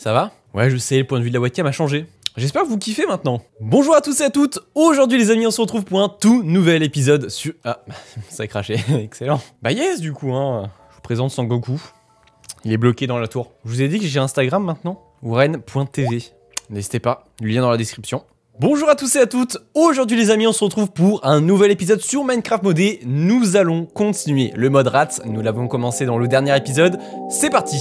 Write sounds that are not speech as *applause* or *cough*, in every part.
ça va Ouais, je sais, le point de vue de la webcam a changé. J'espère que vous kiffez maintenant. Bonjour à tous et à toutes. Aujourd'hui les amis, on se retrouve pour un tout nouvel épisode sur ah *laughs* ça a craché, *laughs* excellent. Bah yes du coup hein. Je vous présente Goku. Il est bloqué dans la tour. Je vous ai dit que j'ai Instagram maintenant, Wren.tv N'hésitez pas, le lien dans la description. Bonjour à tous et à toutes, aujourd'hui les amis on se retrouve pour un nouvel épisode sur Minecraft modé, nous allons continuer le mode rat nous l'avons commencé dans le dernier épisode, c'est parti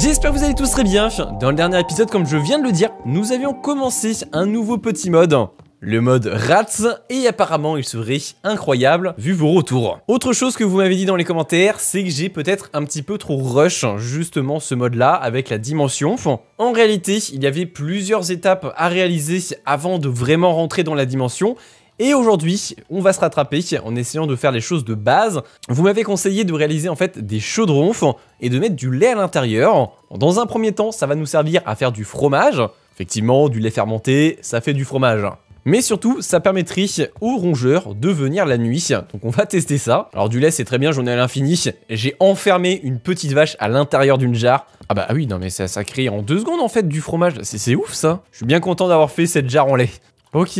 J'espère que vous allez tous très bien. Dans le dernier épisode, comme je viens de le dire, nous avions commencé un nouveau petit mode. Le mode Rats, et apparemment il serait incroyable vu vos retours. Autre chose que vous m'avez dit dans les commentaires, c'est que j'ai peut-être un petit peu trop rush justement ce mode là avec la dimension. En réalité, il y avait plusieurs étapes à réaliser avant de vraiment rentrer dans la dimension, et aujourd'hui, on va se rattraper en essayant de faire les choses de base. Vous m'avez conseillé de réaliser en fait des chaudrons et de mettre du lait à l'intérieur. Dans un premier temps, ça va nous servir à faire du fromage. Effectivement, du lait fermenté, ça fait du fromage. Mais surtout, ça permettrait aux rongeurs de venir la nuit. Donc on va tester ça. Alors du lait, c'est très bien, j'en ai à l'infini. J'ai enfermé une petite vache à l'intérieur d'une jarre. Ah bah oui, non mais ça, ça crée en deux secondes en fait du fromage. C'est ouf ça. Je suis bien content d'avoir fait cette jarre en lait. Ok,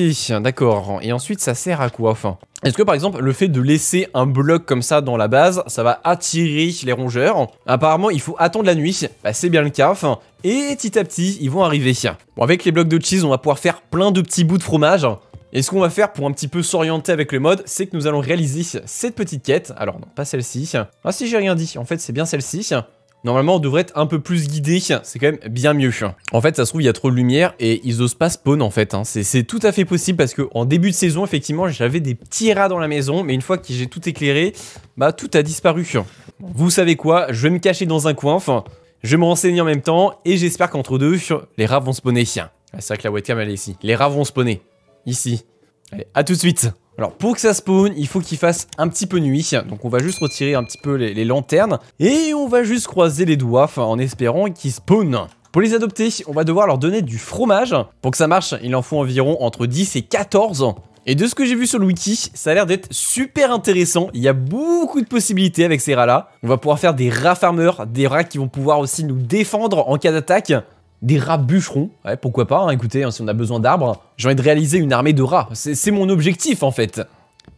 d'accord. Et ensuite, ça sert à quoi Enfin, est-ce que par exemple, le fait de laisser un bloc comme ça dans la base, ça va attirer les rongeurs Apparemment, il faut attendre la nuit. Bah, c'est bien le cas. Enfin, et petit à petit, ils vont arriver. Bon, avec les blocs de cheese, on va pouvoir faire plein de petits bouts de fromage. Et ce qu'on va faire pour un petit peu s'orienter avec le mode, c'est que nous allons réaliser cette petite quête. Alors non, pas celle-ci. Ah si, j'ai rien dit. En fait, c'est bien celle-ci. Normalement, on devrait être un peu plus guidé, c'est quand même bien mieux. En fait, ça se trouve, il y a trop de lumière et ils osent pas spawn en fait. Hein. C'est tout à fait possible parce qu'en début de saison, effectivement, j'avais des petits rats dans la maison, mais une fois que j'ai tout éclairé, bah tout a disparu. Vous savez quoi Je vais me cacher dans un coin, enfin, je vais me renseigner en même temps et j'espère qu'entre deux, les rats vont spawner. Ah, c'est vrai que la webcam elle est ici. Les rats vont spawner. Ici. Allez, à tout de suite alors pour que ça spawn, il faut qu'il fasse un petit peu nuit. Donc on va juste retirer un petit peu les, lanternes. Et on va juste croiser les doigts en espérant qu'ils spawnent. Pour les adopter, on va devoir leur donner du fromage. Pour que ça marche, il en faut environ entre 10 et 14. Et de ce que j'ai vu sur le wiki, ça a l'air d'être super intéressant. Il y a beaucoup de possibilités avec ces rats-là. On va pouvoir faire des rats farmeurs des rats qui vont pouvoir aussi nous défendre en cas d'attaque des rats bûcherons, ouais, pourquoi pas, hein. écoutez, hein, si on a besoin d'arbres, j'ai envie de réaliser une armée de rats, c'est mon objectif en fait.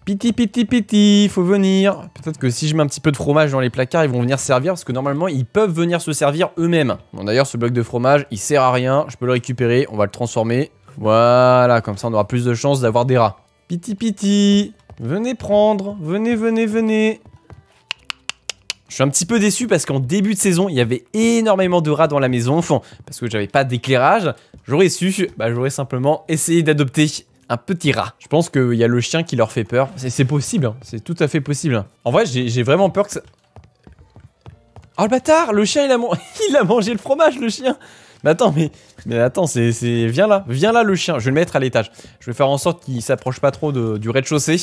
Piti piti piti, faut venir. Peut-être que si je mets un petit peu de fromage dans les placards, ils vont venir servir parce que normalement ils peuvent venir se servir eux-mêmes. Bon d'ailleurs ce bloc de fromage, il sert à rien, je peux le récupérer, on va le transformer. Voilà, comme ça on aura plus de chances d'avoir des rats. Piti piti, venez prendre, venez venez venez. Je suis un petit peu déçu parce qu'en début de saison, il y avait énormément de rats dans la maison, enfin, parce que j'avais pas d'éclairage. J'aurais su, bah, j'aurais simplement essayé d'adopter un petit rat. Je pense qu'il y a le chien qui leur fait peur. C'est possible, hein. c'est tout à fait possible. En vrai, j'ai vraiment peur que ça... Oh le bâtard, le chien il a, *laughs* il a mangé le fromage, le chien mais attends, mais, mais attends, c'est, Viens là, viens là le chien, je vais le mettre à l'étage. Je vais faire en sorte qu'il s'approche pas trop du rez-de-chaussée.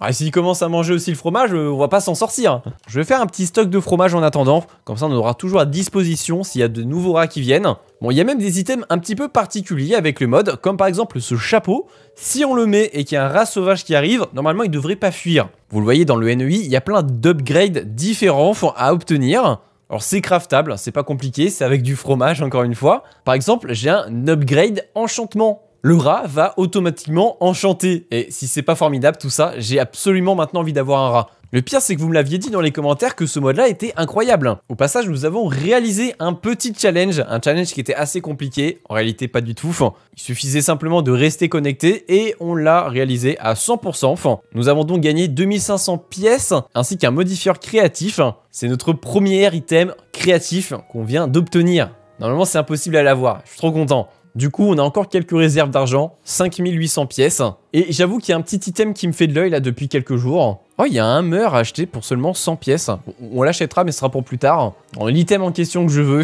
Ah, s'il commence à manger aussi le fromage, euh, on va pas s'en sortir. Je vais faire un petit stock de fromage en attendant, comme ça on aura toujours à disposition s'il y a de nouveaux rats qui viennent. Bon, il y a même des items un petit peu particuliers avec le mode, comme par exemple ce chapeau. Si on le met et qu'il y a un rat sauvage qui arrive, normalement il devrait pas fuir. Vous le voyez dans le NEI, il y a plein d'upgrades différents à obtenir. Alors c'est craftable, c'est pas compliqué, c'est avec du fromage encore une fois. Par exemple, j'ai un upgrade enchantement le rat va automatiquement enchanter. Et si c'est pas formidable tout ça, j'ai absolument maintenant envie d'avoir un rat. Le pire, c'est que vous me l'aviez dit dans les commentaires que ce mode-là était incroyable. Au passage, nous avons réalisé un petit challenge, un challenge qui était assez compliqué, en réalité pas du tout. Il suffisait simplement de rester connecté et on l'a réalisé à 100%. Nous avons donc gagné 2500 pièces ainsi qu'un modifieur créatif. C'est notre premier item créatif qu'on vient d'obtenir. Normalement, c'est impossible à l'avoir. Je suis trop content. Du coup, on a encore quelques réserves d'argent, 5800 pièces. Et j'avoue qu'il y a un petit item qui me fait de l'œil là depuis quelques jours. Oh, il y a un meur à acheter pour seulement 100 pièces. On l'achètera, mais ce sera pour plus tard. L'item en question que je veux,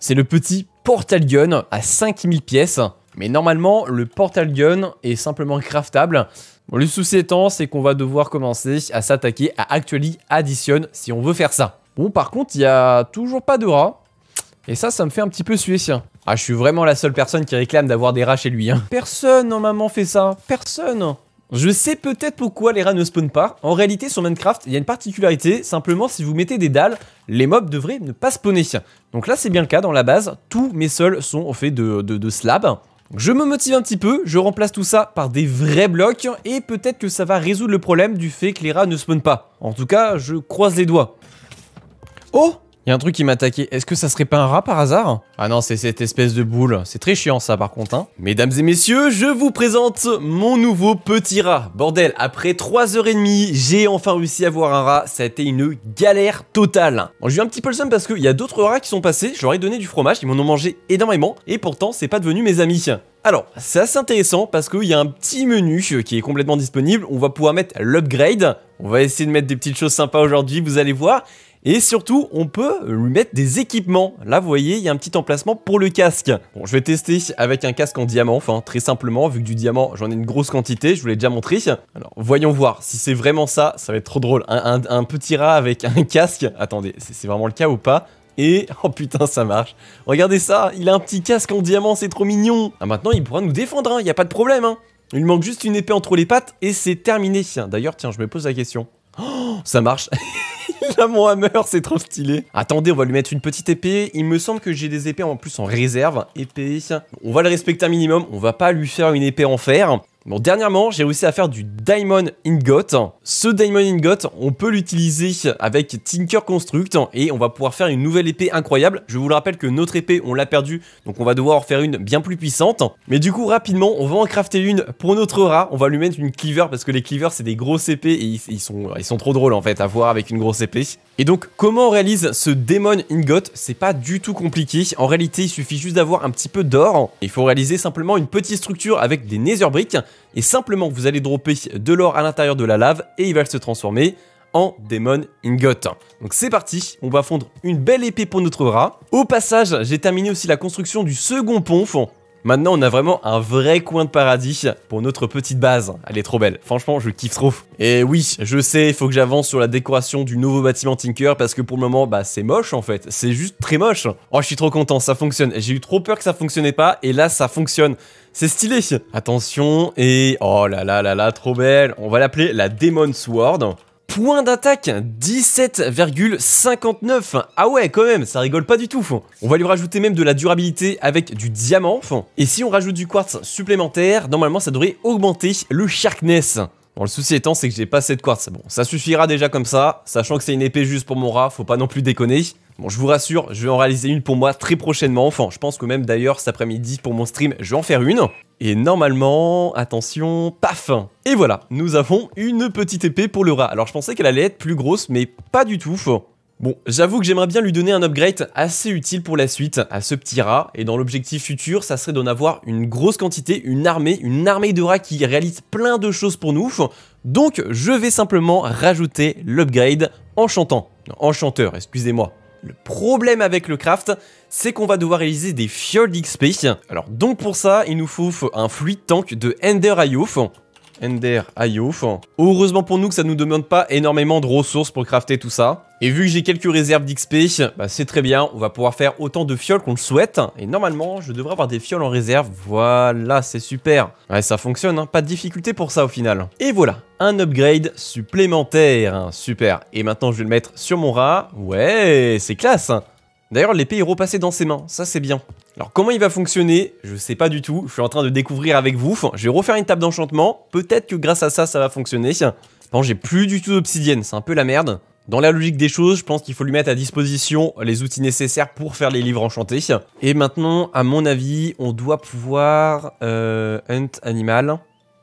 c'est le petit Portal Gun à 5000 pièces. Mais normalement, le Portal Gun est simplement craftable. le souci étant, c'est qu'on va devoir commencer à s'attaquer à Actually Addition si on veut faire ça. Bon, par contre, il y a toujours pas de rat. Et ça, ça me fait un petit peu suer. Ah, je suis vraiment la seule personne qui réclame d'avoir des rats chez lui, hein. Personne en maman fait ça. Personne. Je sais peut-être pourquoi les rats ne spawnent pas. En réalité, sur Minecraft, il y a une particularité. Simplement, si vous mettez des dalles, les mobs devraient ne pas spawner. Donc là, c'est bien le cas dans la base. Tous mes sols sont faits de, de, de slabs. Je me motive un petit peu, je remplace tout ça par des vrais blocs et peut-être que ça va résoudre le problème du fait que les rats ne spawnent pas. En tout cas, je croise les doigts. Oh il y a un truc qui m'attaquait. Est-ce que ça serait pas un rat par hasard Ah non, c'est cette espèce de boule. C'est très chiant ça par contre. Hein. Mesdames et messieurs, je vous présente mon nouveau petit rat. Bordel, après 3h30, j'ai enfin réussi à voir un rat. Ça a été une galère totale. Bon, j'ai eu un petit peu le seum parce qu'il y a d'autres rats qui sont passés. Je leur ai donné du fromage, ils m'en ont mangé énormément. Et pourtant, c'est pas devenu mes amis. Alors, c'est assez intéressant parce qu'il y a un petit menu qui est complètement disponible. On va pouvoir mettre l'upgrade. On va essayer de mettre des petites choses sympas aujourd'hui, vous allez voir. Et surtout, on peut lui mettre des équipements. Là, vous voyez, il y a un petit emplacement pour le casque. Bon, je vais tester avec un casque en diamant, enfin, très simplement, vu que du diamant, j'en ai une grosse quantité, je vous l'ai déjà montré. Alors, voyons voir si c'est vraiment ça, ça va être trop drôle. Un, petit rat avec un casque. Attendez, c'est vraiment le cas ou pas et oh putain ça marche Regardez ça, il a un petit casque en diamant, c'est trop mignon ah, Maintenant il pourra nous défendre, hein, il n'y a pas de problème hein. Il manque juste une épée entre les pattes et c'est terminé D'ailleurs tiens je me pose la question. Oh, ça marche *laughs* *laughs* mon Hammer, c'est trop stylé. Attendez, on va lui mettre une petite épée. Il me semble que j'ai des épées en plus en réserve. Épée. On va le respecter un minimum. On va pas lui faire une épée en fer. Bon, dernièrement, j'ai réussi à faire du Diamond Ingot. Ce Diamond Ingot, on peut l'utiliser avec Tinker Construct et on va pouvoir faire une nouvelle épée incroyable. Je vous le rappelle que notre épée, on l'a perdue, donc on va devoir en faire une bien plus puissante. Mais du coup, rapidement, on va en crafter une pour notre rat. On va lui mettre une cleaver parce que les cleavers, c'est des grosses épées et ils, sont, ils sont trop drôles en fait à voir avec une grosse épée. Et donc, comment on réalise ce Demon Ingot C'est pas du tout compliqué. En réalité, il suffit juste d'avoir un petit peu d'or. Il faut réaliser simplement une petite structure avec des Nether Bricks et simplement vous allez dropper de l'or à l'intérieur de la lave et il va se transformer en démon Ingot. Donc c'est parti, on va fondre une belle épée pour notre rat. Au passage, j'ai terminé aussi la construction du second pont, Maintenant, on a vraiment un vrai coin de paradis pour notre petite base. Elle est trop belle. Franchement, je kiffe trop. Et oui, je sais, il faut que j'avance sur la décoration du nouveau bâtiment Tinker parce que pour le moment, bah, c'est moche en fait. C'est juste très moche. Oh, je suis trop content, ça fonctionne. J'ai eu trop peur que ça fonctionnait pas et là, ça fonctionne. C'est stylé. Attention et oh là là là là, trop belle. On va l'appeler la Demon Sword. Point d'attaque 17,59. Ah ouais, quand même, ça rigole pas du tout. On va lui rajouter même de la durabilité avec du diamant. Et si on rajoute du quartz supplémentaire, normalement ça devrait augmenter le sharkness. Bon, le souci étant, c'est que j'ai pas assez de quartz. Bon, ça suffira déjà comme ça, sachant que c'est une épée juste pour mon rat, faut pas non plus déconner. Bon, je vous rassure, je vais en réaliser une pour moi très prochainement. Enfin, je pense que même d'ailleurs cet après-midi pour mon stream, je vais en faire une. Et normalement, attention, paf Et voilà, nous avons une petite épée pour le rat. Alors je pensais qu'elle allait être plus grosse, mais pas du tout. Bon, j'avoue que j'aimerais bien lui donner un upgrade assez utile pour la suite à ce petit rat, et dans l'objectif futur, ça serait d'en avoir une grosse quantité, une armée, une armée de rats qui réalise plein de choses pour nous. Donc, je vais simplement rajouter l'upgrade en chantant. enchanteur. excusez-moi. Le problème avec le craft, c'est qu'on va devoir réaliser des fioles d'XP. Alors donc pour ça, il nous faut un fluid tank de Ender IO. Ender Ayouf. Heureusement pour nous que ça nous demande pas énormément de ressources pour crafter tout ça. Et vu que j'ai quelques réserves d'XP, bah, c'est très bien, on va pouvoir faire autant de fioles qu'on le souhaite. Et normalement, je devrais avoir des fioles en réserve, voilà, c'est super. Ouais, ça fonctionne, hein. pas de difficulté pour ça au final. Et voilà, un upgrade supplémentaire, super. Et maintenant, je vais le mettre sur mon rat, ouais, c'est classe. D'ailleurs, l'épée est repassée dans ses mains, ça c'est bien. Alors comment il va fonctionner Je sais pas du tout, je suis en train de découvrir avec vous. Je vais refaire une table d'enchantement, peut-être que grâce à ça, ça va fonctionner. Bon, j'ai plus du tout d'obsidienne, c'est un peu la merde. Dans la logique des choses, je pense qu'il faut lui mettre à disposition les outils nécessaires pour faire les livres enchantés. Et maintenant, à mon avis, on doit pouvoir... Euh, hunt animal.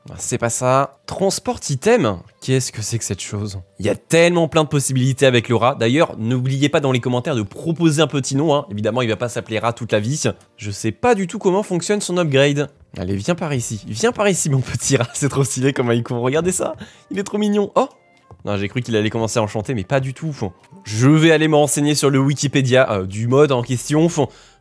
Ah, c'est pas ça. Transport item Qu'est-ce que c'est que cette chose Il y a tellement plein de possibilités avec le rat. D'ailleurs, n'oubliez pas dans les commentaires de proposer un petit nom. Hein. Évidemment, il va pas s'appeler rat toute la vie. Je sais pas du tout comment fonctionne son upgrade. Allez, viens par ici. Viens par ici, mon petit rat. C'est trop stylé comme il court. Regardez ça. Il est trop mignon. Oh j'ai cru qu'il allait commencer à enchanter, mais pas du tout. Je vais aller me renseigner sur le Wikipédia euh, du mode en question.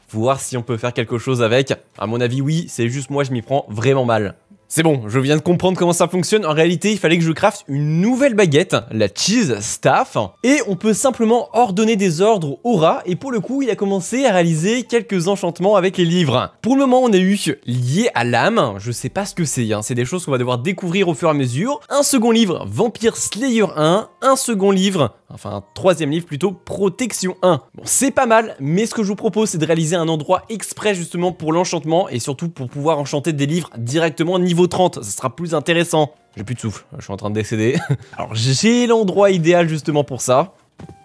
Voir si on peut faire quelque chose avec. À mon avis, oui, c'est juste moi, je m'y prends vraiment mal. C'est bon, je viens de comprendre comment ça fonctionne. En réalité, il fallait que je crafte une nouvelle baguette, la Cheese Staff. Et on peut simplement ordonner des ordres au rat. Et pour le coup, il a commencé à réaliser quelques enchantements avec les livres. Pour le moment, on a eu lié à l'âme. Je sais pas ce que c'est. Hein. C'est des choses qu'on va devoir découvrir au fur et à mesure. Un second livre, Vampire Slayer 1. Un second livre, enfin troisième livre plutôt, Protection 1. Bon, c'est pas mal, mais ce que je vous propose, c'est de réaliser un endroit exprès justement pour l'enchantement et surtout pour pouvoir enchanter des livres directement niveau 30, ça sera plus intéressant. J'ai plus de souffle, je suis en train de décéder. *laughs* Alors j'ai l'endroit idéal justement pour ça.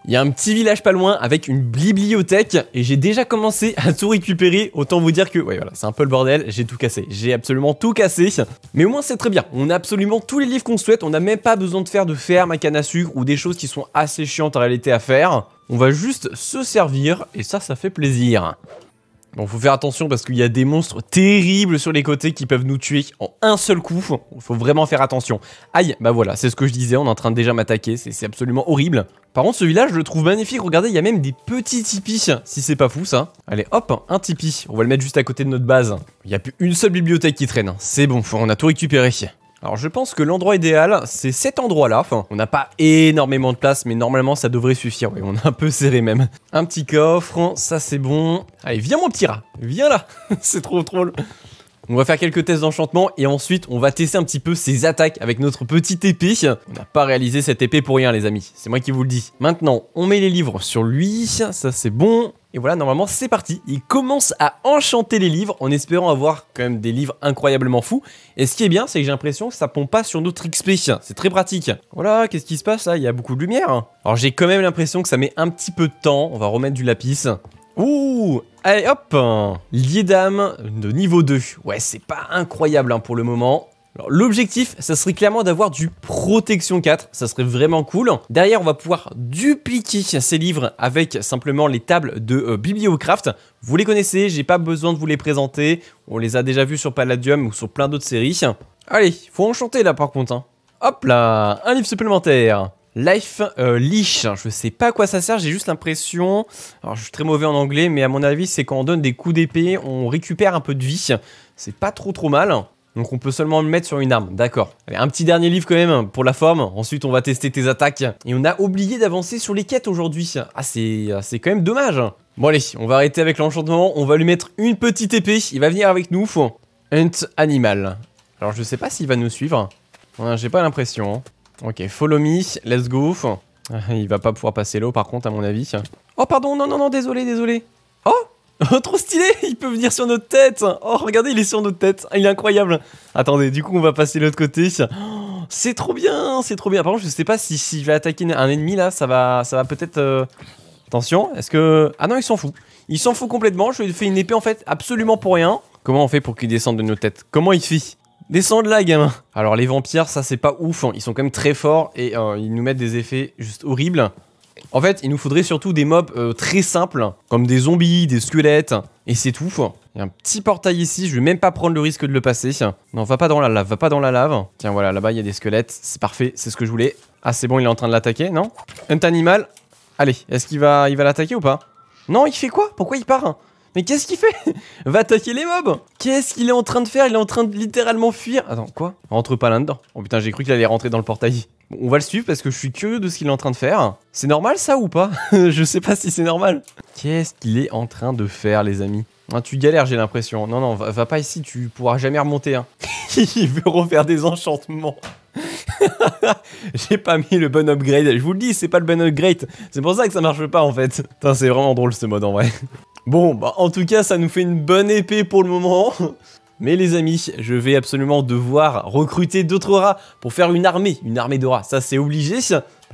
Il y a un petit village pas loin avec une bibliothèque et j'ai déjà commencé à tout récupérer. Autant vous dire que, ouais, voilà, c'est un peu le bordel. J'ai tout cassé. J'ai absolument tout cassé. Mais au moins, c'est très bien. On a absolument tous les livres qu'on souhaite. On n'a même pas besoin de faire de ferme à canne à sucre ou des choses qui sont assez chiantes en réalité à faire. On va juste se servir et ça, ça fait plaisir. Bon, faut faire attention parce qu'il y a des monstres terribles sur les côtés qui peuvent nous tuer en un seul coup. Faut vraiment faire attention. Aïe, bah voilà, c'est ce que je disais, on est en train de déjà m'attaquer, c'est absolument horrible. Par contre, ce village, je le trouve magnifique. Regardez, il y a même des petits tipis, si c'est pas fou ça. Allez, hop, un tipi. On va le mettre juste à côté de notre base. Il n'y a plus une seule bibliothèque qui traîne. C'est bon, on a tout récupéré. Alors je pense que l'endroit idéal, c'est cet endroit-là. Enfin, on n'a pas énormément de place, mais normalement ça devrait suffire. Oui, on est un peu serré même. Un petit coffre, ça c'est bon. Allez, viens mon petit rat, viens là. *laughs* c'est trop drôle. On va faire quelques tests d'enchantement et ensuite on va tester un petit peu ses attaques avec notre petite épée. On n'a pas réalisé cette épée pour rien les amis, c'est moi qui vous le dis. Maintenant, on met les livres sur lui, ça c'est bon. Et voilà, normalement c'est parti. Il commence à enchanter les livres en espérant avoir quand même des livres incroyablement fous. Et ce qui est bien, c'est que j'ai l'impression que ça pompe pas sur notre XP. C'est très pratique. Voilà, qu'est-ce qui se passe là Il y a beaucoup de lumière. Alors j'ai quand même l'impression que ça met un petit peu de temps. On va remettre du lapis. Ouh Allez hop Lié d'âme de niveau 2. Ouais, c'est pas incroyable hein, pour le moment l'objectif, ça serait clairement d'avoir du protection 4, ça serait vraiment cool. Derrière, on va pouvoir dupliquer ces livres avec simplement les tables de euh, Bibliocraft. Vous les connaissez, j'ai pas besoin de vous les présenter, on les a déjà vus sur Palladium ou sur plein d'autres séries. Allez, faut enchanter là par contre. Hein. Hop là, un livre supplémentaire. Life euh, je sais pas à quoi ça sert, j'ai juste l'impression, alors je suis très mauvais en anglais, mais à mon avis c'est quand on donne des coups d'épée, on récupère un peu de vie, c'est pas trop trop mal. Donc on peut seulement le mettre sur une arme, d'accord. un petit dernier livre quand même, pour la forme. Ensuite, on va tester tes attaques. Et on a oublié d'avancer sur les quêtes aujourd'hui. Ah, ah, c'est quand même dommage. Bon allez, on va arrêter avec l'enchantement. On va lui mettre une petite épée. Il va venir avec nous. Hunt animal. Alors je sais pas s'il va nous suivre. Hein, j'ai pas l'impression. Hein. Ok, follow me, let's go. *laughs* Il va pas pouvoir passer l'eau par contre à mon avis. Oh pardon, non, non, non, désolé, désolé. Oh *laughs* Oh, trop stylé Il peut venir sur notre tête Oh, regardez, il est sur notre tête. Il est incroyable. Attendez, du coup, on va passer de l'autre côté. Oh, c'est trop bien, c'est trop bien. Par contre, je sais pas si, si je vais attaquer un ennemi, là, ça va, ça va peut-être... Euh, Attention, est-ce que... Ah non, il s'en fout. Il s'en fout complètement. Je lui ai fait une épée, en fait, absolument pour rien. Comment on fait pour qu'il descende de nos têtes Comment il fait Descends de là, gamin Alors, les vampires, ça, c'est pas ouf. Hein. Ils sont quand même très forts et euh, ils nous mettent des effets juste horribles. En fait, il nous faudrait surtout des mobs euh, très simples, comme des zombies, des squelettes, et c'est tout. Il y a un petit portail ici, je vais même pas prendre le risque de le passer. Non, va pas dans la lave, va pas dans la lave. Tiens, voilà, là-bas, il y a des squelettes, c'est parfait, c'est ce que je voulais. Ah, c'est bon, il est en train de l'attaquer, non Un animal. Allez, est-ce qu'il va il va l'attaquer ou pas Non, il fait quoi Pourquoi il part mais qu'est-ce qu'il fait *laughs* Va attaquer les mobs Qu'est-ce qu'il est en train de faire Il est en train de littéralement fuir Attends, quoi Rentre pas là-dedans. Oh putain, j'ai cru qu'il allait rentrer dans le portail on va le suivre parce que je suis curieux de ce qu'il est en train de faire. C'est normal ça ou pas *laughs* Je sais pas si c'est normal. Qu'est-ce qu'il est en train de faire, les amis hein, Tu galères, j'ai l'impression. Non, non, va, pas ici, tu pourras jamais remonter. Hein. *laughs* Il veut refaire des enchantements. *laughs* j'ai pas mis le bon upgrade. Je vous le dis, c'est pas le bon upgrade. C'est pour ça que ça marche pas en fait. c'est vraiment drôle ce mode en vrai. Bon, bah en tout cas, ça nous fait une bonne épée pour le moment. Mais les amis, je vais absolument devoir recruter d'autres rats pour faire une armée, une armée de rats, ça c'est obligé.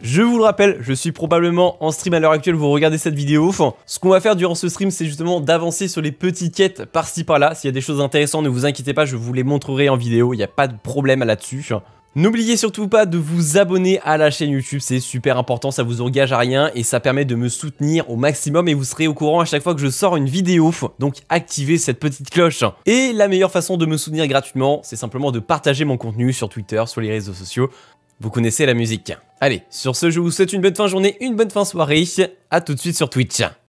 Je vous le rappelle, je suis probablement en stream à l'heure actuelle, vous regardez cette vidéo. ce qu'on va faire durant ce stream, c'est justement d'avancer sur les petites quêtes par-ci par-là. S'il y a des choses intéressantes, ne vous inquiétez pas, je vous les montrerai en vidéo, il n'y a pas de problème là-dessus. N'oubliez surtout pas de vous abonner à la chaîne YouTube, c'est super important, ça vous engage à rien et ça permet de me soutenir au maximum et vous serez au courant à chaque fois que je sors une vidéo, donc activez cette petite cloche. Et la meilleure façon de me soutenir gratuitement, c'est simplement de partager mon contenu sur Twitter, sur les réseaux sociaux, vous connaissez la musique. Allez, sur ce, je vous souhaite une bonne fin de journée, une bonne fin soirée, à tout de suite sur Twitch.